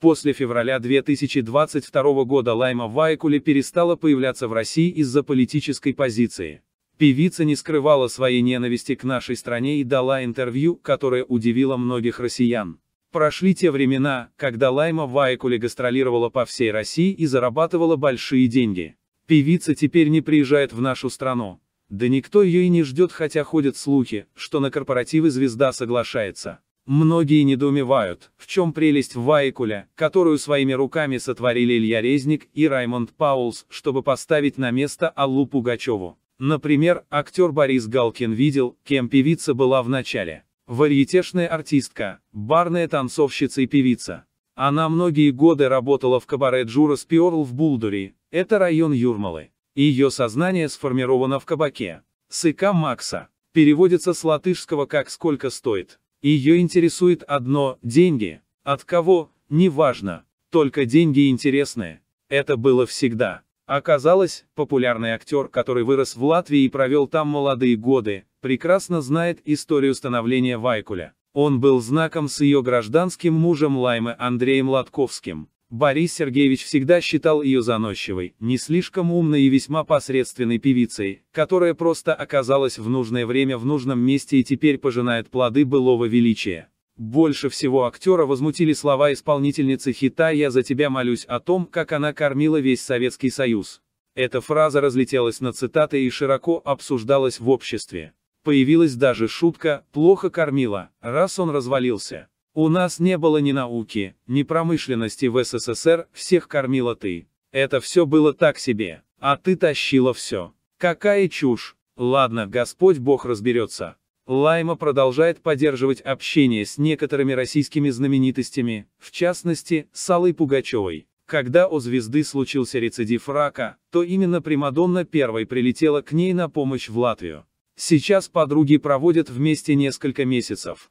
После февраля 2022 года Лайма Вайкули перестала появляться в России из-за политической позиции. Певица не скрывала своей ненависти к нашей стране и дала интервью, которое удивило многих россиян. Прошли те времена, когда Лайма Вайкули гастролировала по всей России и зарабатывала большие деньги. Певица теперь не приезжает в нашу страну. Да никто ее и не ждет, хотя ходят слухи, что на корпоративы звезда соглашается. Многие недоумевают, в чем прелесть вайкуля, которую своими руками сотворили Илья Резник и Раймонд Паулс, чтобы поставить на место Аллу Пугачеву. Например, актер Борис Галкин видел, кем певица была в начале. Варьетешная артистка, барная танцовщица и певица. Она многие годы работала в кабаре Джура Спиорл в Булдуре, это район Юрмалы. Ее сознание сформировано в кабаке. Сыка Макса. Переводится с латышского как «сколько стоит». Ее интересует одно – деньги. От кого – неважно, только деньги интересные. Это было всегда. Оказалось, популярный актер, который вырос в Латвии и провел там молодые годы, прекрасно знает историю становления Вайкуля. Он был знаком с ее гражданским мужем Лаймы Андреем Латковским. Борис Сергеевич всегда считал ее заносчивой, не слишком умной и весьма посредственной певицей, которая просто оказалась в нужное время в нужном месте и теперь пожинает плоды былого величия. Больше всего актера возмутили слова исполнительницы хита «Я за тебя молюсь» о том, как она кормила весь Советский Союз. Эта фраза разлетелась на цитаты и широко обсуждалась в обществе. Появилась даже шутка «плохо кормила», раз он развалился. У нас не было ни науки, ни промышленности в СССР, всех кормила ты. Это все было так себе, а ты тащила все. Какая чушь. Ладно, Господь Бог разберется. Лайма продолжает поддерживать общение с некоторыми российскими знаменитостями, в частности, с Аллой Пугачевой. Когда у звезды случился рецидив рака, то именно Примадонна первой прилетела к ней на помощь в Латвию. Сейчас подруги проводят вместе несколько месяцев.